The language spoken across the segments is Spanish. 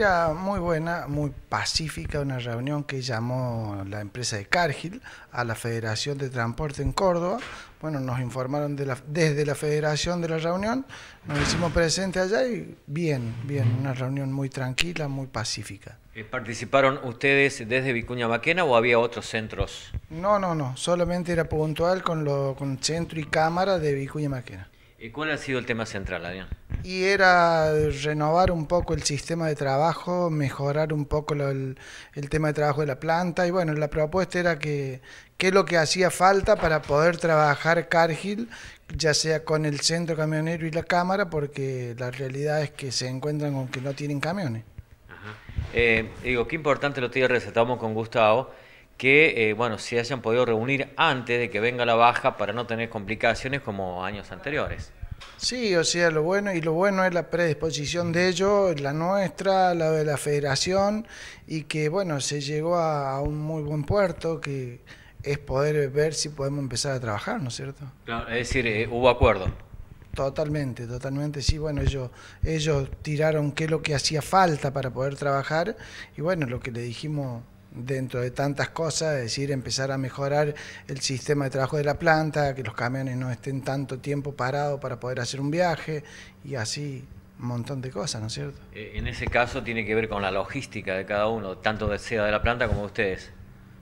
Era muy buena, muy pacífica, una reunión que llamó la empresa de Cargill a la Federación de Transporte en Córdoba. Bueno, nos informaron desde la Federación de la reunión, nos hicimos presentes allá y bien, bien, una reunión muy tranquila, muy pacífica. Eh, ¿Participaron ustedes desde Vicuña Maquena o había otros centros? No, no, no, solamente era puntual con, lo, con centro y cámara de Vicuña Maquena. ¿Y cuál ha sido el tema central, Adrián? Y era renovar un poco el sistema de trabajo, mejorar un poco el, tema de trabajo de la planta. Y bueno, la propuesta era que qué es lo que hacía falta para poder trabajar Cargill, ya sea con el centro camionero y la cámara, porque la realidad es que se encuentran con que no tienen camiones. Eh, digo, qué importante lo que recetamos con Gustavo que eh, bueno, se hayan podido reunir antes de que venga la baja para no tener complicaciones como años anteriores. Sí, o sea, lo bueno y lo bueno es la predisposición de ellos, la nuestra, la de la federación, y que bueno, se llegó a un muy buen puerto, que es poder ver si podemos empezar a trabajar, ¿no es cierto? Claro, es decir, eh, hubo acuerdo. Totalmente, totalmente, sí, bueno, ellos, ellos tiraron qué es lo que hacía falta para poder trabajar, y bueno, lo que le dijimos dentro de tantas cosas, es decir, empezar a mejorar el sistema de trabajo de la planta, que los camiones no estén tanto tiempo parados para poder hacer un viaje y así un montón de cosas, ¿no es cierto? Eh, en ese caso tiene que ver con la logística de cada uno, tanto de de la planta como de ustedes.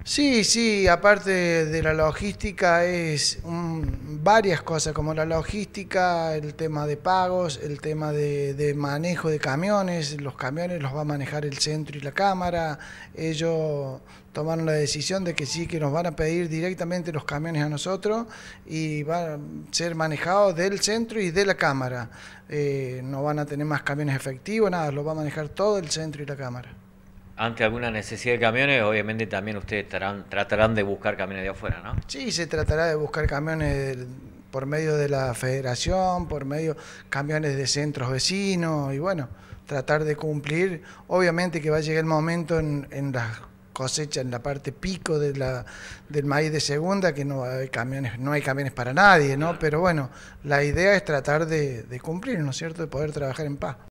Sí, sí, aparte de la logística es varias cosas, como la logística, el tema de pagos, el tema de, manejo de camiones, los camiones los va a manejar el centro y la cámara, ellos tomaron la decisión de que sí, que nos van a pedir directamente los camiones a nosotros y van a ser manejados del centro y de la cámara, eh, no van a tener más camiones efectivos, nada, los va a manejar todo el centro y la cámara ante alguna necesidad de camiones, obviamente también ustedes tratarán de buscar camiones de afuera, ¿no? Sí, se tratará de buscar camiones por medio de la federación, por medio camiones de centros vecinos y bueno, tratar de cumplir. Obviamente que va a llegar el momento en, la las en la parte pico del maíz de segunda, que no hay camiones, no hay camiones para nadie, ¿no? Pero bueno, la idea es tratar de cumplir, ¿no es cierto?, de poder trabajar en paz.